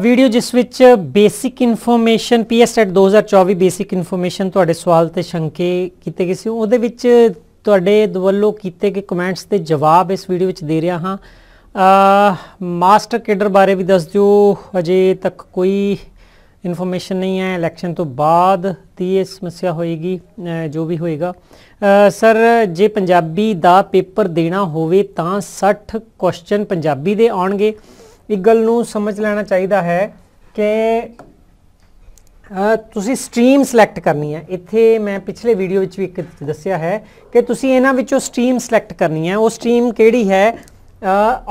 video ਜਿਸ ਵਿੱਚ basic information PSTET 2024 basic information ਤੁਹਾਡੇ ਸਵਾਲ ਤੇ ਸ਼ੰਕੇ ਕੀਤੇ ਗਏ ਸੀ ਉਹਦੇ ਵਿੱਚ ਤੁਹਾਡੇ ਦਵੱਲੋਂ ਕੀਤੇ ਗਏ ਕਮੈਂਟਸ ਤੇ ਜਵਾਬ ਇਸ ਵੀਡੀਓ ਵਿੱਚ ਦੇ ਰਿਹਾ ਹਾਂ ਮਾਸਟਰ ਕੈਡਰ ਬਾਰੇ ਵੀ ਦੱਸ ਦਿਓ ਅਜੇ ਤੱਕ ਕੋਈ ਇਨਫੋਰਮੇਸ਼ਨ ਨਹੀਂ ਹੈ ਇਲੈਕਸ਼ਨ ਤੋਂ ਬਾਅਦ ਦੀ ਇਹ ਸਮੱਸਿਆ ਹੋਏਗੀ ਜੋ ਵੀ ਹੋਏਗਾ ਸਰ ਜੇ ਪੰਜਾਬੀ ਦਾ ਪੇਪਰ ਦੇਣਾ ਹੋਵੇ ਤਾਂ 60 ਕੁਐਸਚਨ ਪੰਜਾਬੀ ਦੇ ਆਉਣਗੇ ਇੱਕ ਗੱਲ ਨੂੰ ਸਮਝ ਲੈਣਾ ਚਾਹੀਦਾ ਹੈ ਕਿ ਤੁਸੀਂ ਸਟ੍ਰੀਮ ਸਿਲੈਕਟ ਕਰਨੀ ਹੈ ਇੱਥੇ ਮੈਂ ਪਿਛਲੇ ਵੀਡੀਓ ਵਿੱਚ ਵੀ ਇੱਕ ਦੱਸਿਆ ਹੈ ਕਿ ਤੁਸੀਂ ਇਹਨਾਂ ਵਿੱਚੋਂ ਸਟ੍ਰੀਮ ਸਿਲੈਕਟ ਕਰਨੀ ਹੈ ਉਹ ਸਟ੍ਰੀਮ ਕਿਹੜੀ ਹੈ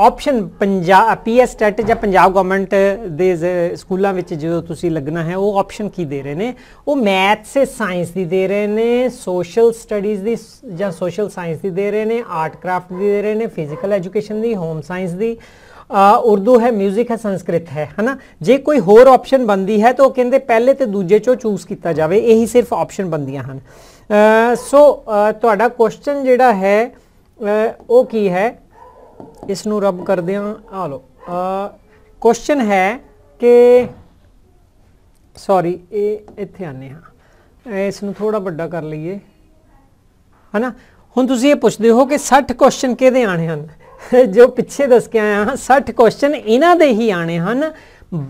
ਆਪਸ਼ਨ ਪੰਜਾਬ ਪੀਐਸ ਸਟੈਟ ਜਾਂ ਪੰਜਾਬ ਗਵਰਨਮੈਂਟ ਦੇ ਸਕੂਲਾਂ ਵਿੱਚ ਜਦੋਂ ਤੁਸੀਂ ਲੱਗਣਾ ਹੈ ਉਹ ਆਪਸ਼ਨ ਕੀ ਦੇ ਰਹੇ ਨੇ ਉਹ ਮੈਥ ਸੇ ਸਾਇੰਸ ਦੀ ਦੇ ਰਹੇ ਨੇ ਸੋਸ਼ਲ ਸਟੱਡੀਜ਼ ਦੀ ਜਾਂ ਸੋਸ਼ਲ ਸਾਇੰਸ ਦੀ ਦੇ ਰਹੇ ਨੇ ਆਰਟ ਕਰਾਫਟ ਦੀ ਦੇ ਰਹੇ ਨੇ ਫਿਜ਼ੀਕਲ ਐਜੂਕੇਸ਼ਨ ਦੀ ਹੋਮ ਸਾਇੰਸ ਦੀ ਉਰਦੂ ਹੈ 뮤직 ਹੈ ਸੰਸਕ੍ਰਿਤ ਹੈ ਹਨਾ ਜੇ ਕੋਈ ਹੋਰ ਆਪਸ਼ਨ ਬੰਦੀ ਹੈ ਤਾਂ ਉਹ ਕਹਿੰਦੇ ਪਹਿਲੇ ਤੇ ਦੂਜੇ ਚੋਂ ਚੂਜ਼ ਕੀਤਾ ਜਾਵੇ ਇਹੀ ਸਿਰਫ ਆਪਸ਼ਨ ਬੰਦੀਆਂ ਹਨ ਸੋ ਤੁਹਾਡਾ ਕੁਐਸਚਨ ਜਿਹੜਾ ਹੈ ਉਹ ਕੀ ਹੈ ਇਸ ਨੂੰ ਰੱਬ ਕਰਦੇ ਹਾਂ ਆ ਲੋ ਕੁਐਸਚਨ ਹੈ ਕਿ ਸੌਰੀ ਇਹ ਇੱਥੇ ਆਨੇ ਆ ਇਸ ਨੂੰ ਥੋੜਾ ਵੱਡਾ ਕਰ ਲਈਏ ਹਨਾ ਹੁਣ ਤੁਸੀਂ ਇਹ ਪੁੱਛਦੇ ਹੋ ਕਿ 60 ਕੁਐਸਚਨ ਕਿਹਦੇ ਆਣੇ ਹਨ ਜੋ ਪਿੱਛੇ ਦੱਸ ਕੇ ਆਇਆ ਹਾਂ 60 ਕੁਐਸਚਨ ਇਹਨਾਂ ਦੇ ਹੀ ਆਣੇ ਹਨ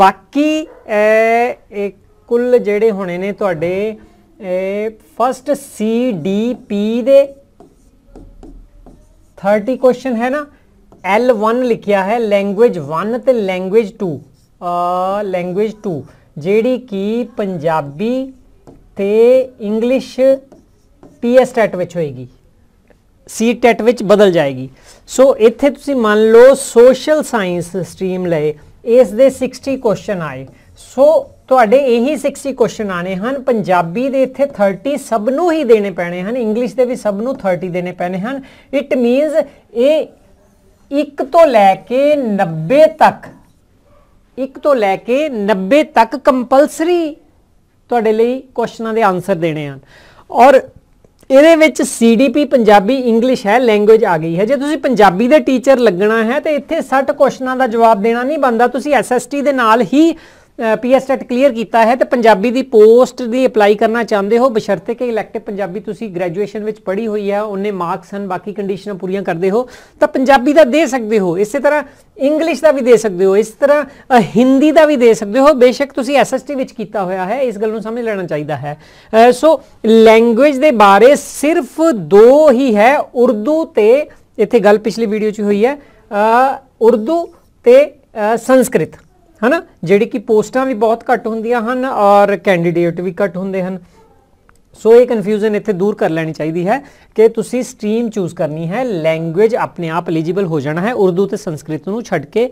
ਬਾਕੀ ਇਹ ਕੁੱਲ ਜਿਹੜੇ ਹੋਣੇ ਨੇ ਤੁਹਾਡੇ ਇਹ ਫਸਟ ਸੀ ਡੀ ਪੀ ਦੇ 30 ਕੁਐਸਚਨ ਹੈ ਨਾ L1 ਲਿਖਿਆ ਹੈ ਲੈਂਗੁਏਜ 1 ਤੇ ਲੈਂਗੁਏਜ 2 ਅ ਲੈਂਗੁਏਜ 2 ਜਿਹੜੀ ਕਿ ਪੰਜਾਬੀ ਤੇ ਇੰਗਲਿਸ਼ ਪੀਐਸ ਸਟੈਟ ਵਿੱਚ ਹੋਏਗੀ ਸੀ ਟੈਟ ਵਿੱਚ ਬਦਲ ਜਾਏਗੀ ਸੋ ਇੱਥੇ ਤੁਸੀਂ ਮੰਨ ਲਓ ਸੋਸ਼ਲ ਸਾਇੰਸ ਸਟਰੀਮ ਲਏ ਇਸ ਦੇ 60 ਕੁਐਸਚਨ ਆਏ ਸੋ ਤੁਹਾਡੇ ਇਹੀ 60 ਕੁਐਸਚਨ ਆਣੇ ਹਨ ਪੰਜਾਬੀ ਦੇ ਇੱਥੇ 30 ਸਭ ਨੂੰ ਹੀ ਦੇਣੇ ਪੈਣੇ ਹਨ ਇੰਗਲਿਸ਼ ਦੇ ਵੀ ਸਭ ਨੂੰ 30 ਦੇਣੇ ਪੈਣੇ ਹਨ ਇਟ ਮੀਨਸ ਇਹ 1 ਤੋਂ ਲੈ ਕੇ 90 ਤੱਕ 1 ਤੋਂ ਲੈ ਕੇ 90 ਤੱਕ ਕੰਪਲਸਰੀ ਤੁਹਾਡੇ ਲਈ ਕੁਐਸਚਨਾਂ ਦੇ ਆਨਸਰ ਦੇਣੇ ਹਨ ਔਰ ਇਹਦੇ ਵਿੱਚ ਸੀਡੀਪੀ ਪੰਜਾਬੀ ਇੰਗਲਿਸ਼ ਹੈ ਲੈਂਗੁਏਜ ਆ ਗਈ ਹੈ ਜੇ ਤੁਸੀਂ ਪੰਜਾਬੀ ਦੇ ਟੀਚਰ ਲੱਗਣਾ ਹੈ ਤੇ ਇੱਥੇ 60 ਕੁਐਸਚਨਾਂ ਦਾ ਜਵਾਬ ਦੇਣਾ ਨਹੀਂ ਬੰਦਾ ਤੁਸੀਂ ਐਸਐਸਟੀ ਦੇ ਨਾਲ ਹੀ ਪੀਐਸਟੈਟ ਕਲੀਅਰ ਕੀਤਾ ਹੈ ਤੇ ਪੰਜਾਬੀ ਦੀ ਪੋਸਟ ਦੀ ਅਪਲਾਈ ਕਰਨਾ ਚਾਹੁੰਦੇ ਹੋ ਬਸ਼ਰਤੇ ਕਿ ਇਲੈਕਟਿਵ ਪੰਜਾਬੀ ਤੁਸੀਂ ਗ੍ਰੈਜੂਏਸ਼ਨ ਵਿੱਚ ਪੜ੍ਹੀ ਹੋਈ ਹੈ ਉਹਨੇ ਮਾਰਕਸ ਹਨ ਬਾਕੀ ਕੰਡੀਸ਼ਨਾਂ ਪੂਰੀਆਂ ਕਰਦੇ ਹੋ ਤਾਂ ਪੰਜਾਬੀ ਦਾ ਦੇ ਸਕਦੇ ਹੋ ਇਸੇ ਤਰ੍ਹਾਂ ਇੰਗਲਿਸ਼ ਦਾ ਵੀ ਦੇ ਸਕਦੇ ਹੋ ਇਸ ਤਰ੍ਹਾਂ ਹਿੰਦੀ ਦਾ ਵੀ ਦੇ ਸਕਦੇ ਹੋ ਬੇਸ਼ੱਕ ਤੁਸੀਂ ਐਸਐਸਟੀ ਵਿੱਚ ਕੀਤਾ ਹੋਇਆ ਹੈ ਇਸ ਗੱਲ ਨੂੰ ਸਮਝ ਲੈਣਾ ਚਾਹੀਦਾ ਹੈ ਸੋ ਲੈਂਗੁਏਜ ਦੇ ਬਾਰੇ ਸਿਰਫ ਦੋ ਹੀ ਹੈ ਉਰਦੂ ਤੇ ਇੱਥੇ ਗੱਲ ਪਿਛਲੀ ਵੀਡੀਓ 'ਚ ਹੋਈ ਹੈ ਉਰਦੂ ਤੇ ਸੰਸਕ੍ਰਿਤ है ना जेडे कि पोस्टा भी बहुत घट्ट हन और कैंडीडेट भी घट होंगे सो so, ये कन्फ्यूजन इतने दूर कर लेनी चाहिए है कि तुम स्ट्रीम चूज़ करनी है लैंगुएज अपने आप एलिजिबल हो जाना है उर्दू तो संस्कृत को छड़ के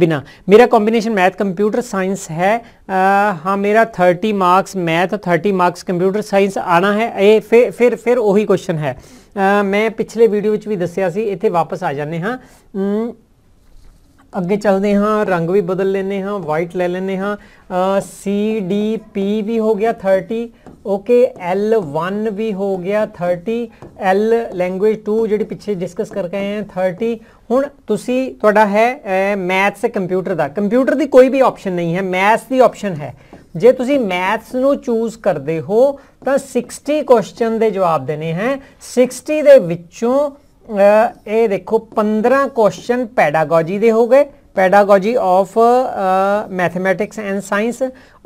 बिना मेरा कॉम्बीनेशन मैथ कंप्यूटर साइंस है हाँ मेरा thirty marks math thirty marks computer science आना है ए फे फिर फिर उही क्वेश्चन है आ, मैं पिछले वीडियो भी दसिया इतने वापस आ जाने हाँ ਅੱਗੇ ਚੱਲਦੇ ਹਾਂ ਰੰਗ ਵੀ ਬਦਲ ਲੈਨੇ ਹਾਂ ਵਾਈਟ ਲੈ ਲੈਨੇ ਹਾਂ ਸੀ ਡੀ ਪੀ ਵੀ ਹੋ ਗਿਆ 30 ਓਕੇ ਐਲ 1 ਵੀ ਹੋ ਗਿਆ 30 ਐਲ ਲੈਂਗੁਏਜ 2 ਜਿਹੜੀ ਪਿੱਛੇ ਡਿਸਕਸ ਕਰ ਆਏ ਹਾਂ 30 ਹੁਣ ਤੁਸੀਂ ਤੁਹਾਡਾ ਹੈ ਮੈਥਸ ਤੇ ਕੰਪਿਊਟਰ ਦਾ ਕੰਪਿਊਟਰ ਦੀ ਕੋਈ ਵੀ ਆਪਸ਼ਨ ਨਹੀਂ ਹੈ ਮੈਥਸ ਦੀ ਆਪਸ਼ਨ ਹੈ ਜੇ ਤੁਸੀਂ ਮੈਥਸ ਨੂੰ ਚੂਜ਼ ਕਰਦੇ ਹੋ ਤਾਂ 60 ਕੁਐਸਚਨ ਦੇ ਜਵਾਬ ਦੇਣੇ ਹੈ 60 ਦੇ ਵਿੱਚੋਂ ਇਹ ਦੇਖੋ 15 ਕੁਐਸਚਨ ਪੈਡਾਗੋਜੀ ਦੇ ਹੋ ਗਏ pedagogy of mathematics and science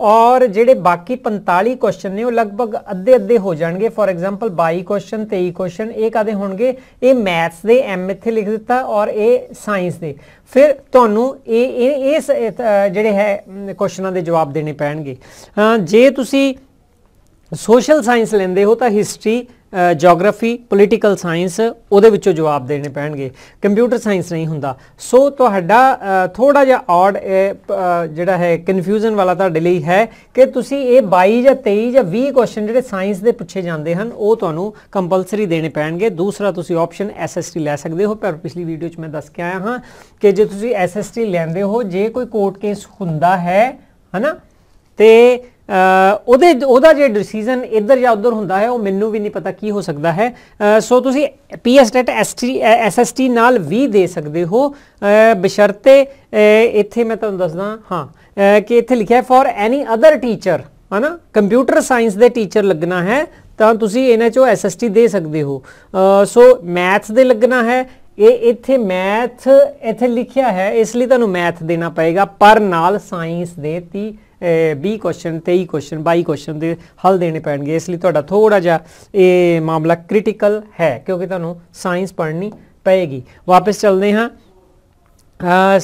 ਔਰ ਜਿਹੜੇ ਬਾਕੀ 45 ਕੁਐਸਚਨ ਨੇ ਉਹ ਲਗਭਗ ਅੱਧੇ ਅੱਧੇ ਹੋ ਜਾਣਗੇ ਫੋਰ ਐਗਜ਼ਾਮਪਲ 22 ਕੁਐਸਚਨ 23 ਕੁਐਸਚਨ ਇਹ ਕਾਦੇ ਹੋਣਗੇ ਇਹ ਮੈਥਸ ਦੇ ਐਮ ਇੱਥੇ ਲਿਖ ਦਿੱਤਾ ਔਰ ਇਹ ਸਾਇੰਸ ਦੇ ਫਿਰ ਤੁਹਾਨੂੰ ਇਹ ਇਹ ਜਿਹੜੇ ਹੈ ਕੁਐਸਚਨਾਂ ਦੇ ਜਵਾਬ ਦੇਣੇ ਪੈਣਗੇ ਜੇ ਤੁਸੀਂ ਸੋਸ਼ਲ ਸਾਇੰਸ ਲੈਂਦੇ ਹੋ ਤਾਂ ਹਿਸਟਰੀ ਜੀਓਗ੍ਰਾਫੀ ਪੋਲੀਟੀਕਲ ਸਾਇੰਸ ਉਹਦੇ ਵਿੱਚੋਂ ਜਵਾਬ ਦੇਣੇ ਪੈਣਗੇ ਕੰਪਿਊਟਰ ਸਾਇੰਸ ਨਹੀਂ ਹੁੰਦਾ ਸੋ ਤੁਹਾਡਾ ਥੋੜਾ ਜਿਹਾ ਆਡ ਜਿਹੜਾ ਹੈ ਕਨਫਿਊਜ਼ਨ ਵਾਲਾ ਤੁਹਾਡੇ ਲਈ ਹੈ ਕਿ ਤੁਸੀਂ ਇਹ 22 ਜਾਂ 23 ਜਾਂ 20 ਕੁਐਸਚਨ ਜਿਹੜੇ ਸਾਇੰਸ ਦੇ ਪੁੱਛੇ ਜਾਂਦੇ ਹਨ ਉਹ ਤੁਹਾਨੂੰ ਕੰਪਲਸਰੀ ਦੇਣੇ ਪੈਣਗੇ ਦੂਸਰਾ ਤੁਸੀਂ ਆਪਸ਼ਨ ਐਸਐਸਟੀ ਲੈ ਸਕਦੇ ਹੋ ਪਰ ਪਿਛਲੀ ਵੀਡੀਓ 'ਚ ਮੈਂ ਦੱਸ ਕੇ ਆਇਆ ਹਾਂ ਕਿ ਜੇ ਤੁਸੀਂ ਐਸਐਸਟੀ ਲੈਂਦੇ ਹੋ ਜੇ ਕੋਈ ਕੋਰਟ ਕੇਸ ਹੁੰਦਾ ਹੈ ਹਨਾ ਤੇ ਉਹਦੇ ਉਹਦਾ ਜੇ ਡਿਸੀਜਨ ਇੱਧਰ ਜਾਂ ਉੱਧਰ ਹੁੰਦਾ ਹੈ ਉਹ ਮੈਨੂੰ ਵੀ ਨਹੀਂ ਪਤਾ ਕੀ ਹੋ ਸਕਦਾ ਹੈ ਸੋ ਤੁਸੀਂ ਪੀਐਸ ਡੈਟ ਐਸਐਸਟੀ ਨਾਲ ਵੀ ਦੇ ਸਕਦੇ ਹੋ ਬਸ਼ਰਤੇ ਇੱਥੇ ਮੈਂ ਤੁਹਾਨੂੰ ਦੱਸਦਾ ਹਾਂ ਕਿ ਇੱਥੇ ਲਿਖਿਆ ਹੈ ਫॉर ਐਨੀ ਅਦਰ ਟੀਚਰ ਹਨਾ ਕੰਪਿਊਟਰ ਸਾਇੰਸ ਦੇ ਟੀਚਰ ਲੱਗਣਾ ਹੈ ਤਾਂ ਤੁਸੀਂ ਇਹਨਾਂ ਚੋਂ ਐਸਐਸਟੀ ਦੇ ਸਕਦੇ ਹੋ ਸੋ ਮੈਥਸ ਦੇ ਲੱਗਣਾ ਹੈ ਇਹ ਇੱਥੇ ਮੈਥ ਇੱਥੇ ਲਿਖਿਆ ਹੈ ਇਸ ਲਈ ਤੁਹਾਨੂੰ ਮੈਥ ਦੇਣਾ ਪਏਗਾ ਪਰ ਨਾਲ ਸਾਇੰਸ ਦੇ ਤੀ 20 ਕੁਐਸਚਨ 23 ਕੁਐਸਚਨ 22 ਕੁਐਸਚਨ ਦੇ ਹੱਲ ਦੇਣੇ ਪੈਣਗੇ ਇਸ ਲਈ ਤੁਹਾਡਾ ਥੋੜਾ ਜਿਹਾ ਇਹ ਮਾਮਲਾ ਕ੍ਰਿਟੀਕਲ ਹੈ ਕਿਉਂਕਿ ਤੁਹਾਨੂੰ ਸਾਇੰਸ ਪੜ੍ਹਨੀ ਪਏਗੀ ਵਾਪਸ ਚੱਲਦੇ ਹਾਂ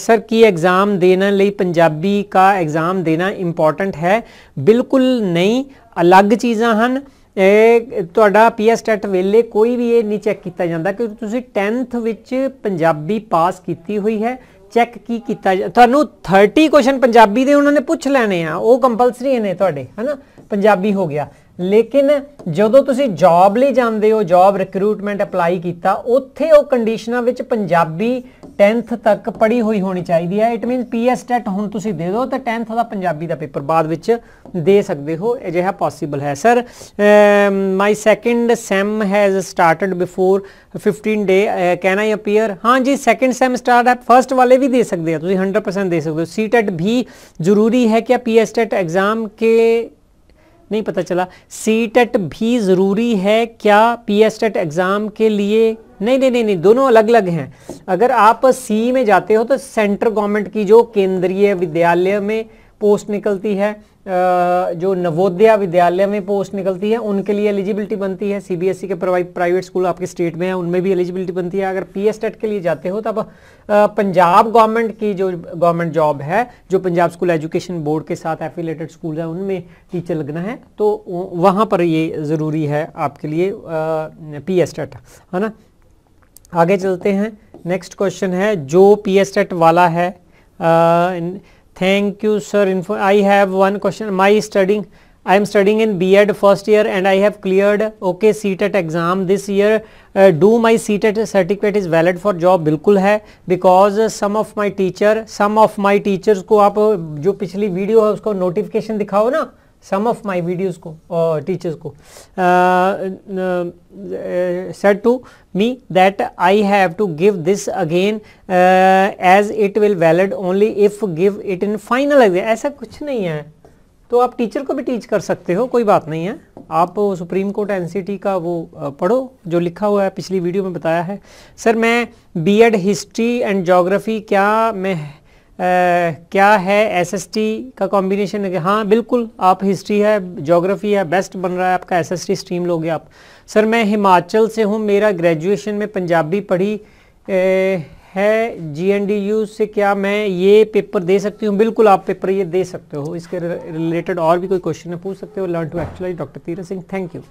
ਸਰ ਕੀ ਐਗਜ਼ਾਮ ਦੇਣ ਲਈ ਪੰਜਾਬੀ ਦਾ ਐਗਜ਼ਾਮ ਦੇਣਾ ਇੰਪੋਰਟੈਂਟ ਹੈ ਬਿਲਕੁਲ ਨਹੀਂ ਅਲੱਗ ਚੀਜ਼ਾਂ ਹਨ ਇਹ ਤੁਹਾਡਾ ਪੀਐਸ ਟੈਟ ਵੇਲੇ ਕੋਈ ਵੀ ਇਹ ਨਹੀਂ ਚੈੱਕ ਕੀਤਾ ਜਾਂਦਾ ਕਿ ਤੁਸੀਂ 10th ਵਿੱਚ ਪੰਜਾਬੀ ਪਾਸ ਕੀਤੀ ਹੋਈ ਹੈ ਚੈੱਕ ਕੀ ਕੀਤਾ ਤੁਹਾਨੂੰ 30 ਕੁਐਸਚਨ ਪੰਜਾਬੀ ਦੇ ਉਹਨਾਂ ਨੇ ਪੁੱਛ ਲੈਣੇ ਆ ਉਹ ਕੰਪਲਸਰੀ ਨੇ ਤੁਹਾਡੇ ਹਨਾ ਪੰਜਾਬੀ ਹੋ ਗਿਆ ਲੇਕਿਨ ਜਦੋਂ ਤੁਸੀਂ ਜੌਬ ਲਈ ਜਾਂਦੇ ਹੋ ਜੌਬ ਰਿਕਰੂਟਮੈਂਟ ਅਪਲਾਈ ਕੀਤਾ ਉੱਥੇ ਉਹ ਕੰਡੀਸ਼ਨਾਂ ਵਿੱਚ ਪੰਜਾਬੀ 10th ਤੱਕ ਪੜ੍ਹੀ ਹੋਈ ਹੋਣੀ ਚਾਹੀਦੀ ਹੈ ਇਟ ਮੀਨਸ ਪੀਐਸ ਟੈਟ ਹੁਣ ਤੁਸੀਂ ਦੇ ਦਿਓ ਤੇ 10th ਦਾ ਪੰਜਾਬੀ ਦਾ ਪੇਪਰ ਬਾਅਦ ਵਿੱਚ ਦੇ ਸਕਦੇ ਹੋ ਅਜਿਹਾ ਪੋਸੀਬਲ ਹੈ sir my second sem has started before 15 day can I appear ਹਾਂ ਜੀ ਸੈਕੰਡ ਸੈਮ ਸਟਾਰਟ ਹੈ ਫਰਸਟ ਵਾਲੇ ਵੀ ਦੇ ਸਕਦੇ ਆ ਤੁਸੀਂ 100% ਦੇ ਸਕਦੇ ਹੋ ਸੀਟੈਟ ਵੀ ਜ਼ਰੂਰੀ ਹੈ ਕਿ ਪੀਐਸ ਟੈਟ ਐਗਜ਼ਾਮ ਕੇ नहीं पता चला सी टेट भी ज़रूरी है क्या पी एस एग्ज़ाम के लिए नहीं नहीं नहीं नहीं दोनों अलग अलग हैं अगर आप सी में जाते हो तो सेंट्रल गवर्नमेंट की जो केंद्रीय विद्यालय में पोस्ट निकलती है जो नवोदया विद्यालय में पोस्ट निकलती है उनके लिए एलिजिबिलिटी बनती है सीबीएसई e के प्राइवेट स्कूल आपके स्टेट में है उनमें भी एलिजिबिलिटी बनती है अगर पी के लिए जाते हो तब तो पंजाब गवर्नमेंट की जो गवर्नमेंट जॉब है जो पंजाब स्कूल एजुकेशन बोर्ड के साथ एफिलेटेड स्कूल है उनमें टीचर लगना है तो वहाँ पर ये ज़रूरी है आपके लिए पी है ना आगे चलते हैं नेक्स्ट क्वेश्चन है जो पी एस टेट वाला है thank you sir info I have one question my studying I am studying in B Ed first year and I have cleared okay C TET exam this year do my C TET certificate is valid for job बिल्कुल है because some of my teacher some of my teachers को आप जो पिछली video है उसको notification दिखाओ ना some of my videos ko or teachers ko uh, uh, uh, said to me that i have to give this again uh, as it will valid only if give it in final exam aisa kuch nahi hai तो आप teacher को भी teach कर सकते हो कोई बात नहीं है आप सुप्रीम कोर्ट एनसीटी का वो पढ़ो जो लिखा हुआ है पिछली वीडियो में बताया है सर मैं बीएड हिस्ट्री एंड ज्योग्राफी क्या मैं क्या है एसएसटी का कॉम्बिनेशन है हाँ बिल्कुल आप हिस्ट्री है जोग्राफ़ी है बेस्ट बन रहा है आपका एसएसटी स्ट्रीम लोगे आप सर मैं हिमाचल से हूँ मेरा ग्रेजुएशन में पंजाबी पढ़ी ए, है जीएनडीयू से क्या मैं ये पेपर दे सकती हूँ बिल्कुल आप पेपर ये दे सकते हो इसके रिलेटेड और भी कोई क्वेश्चन है पूछ सकते हो learn to actually doctor Tirath Singh thank you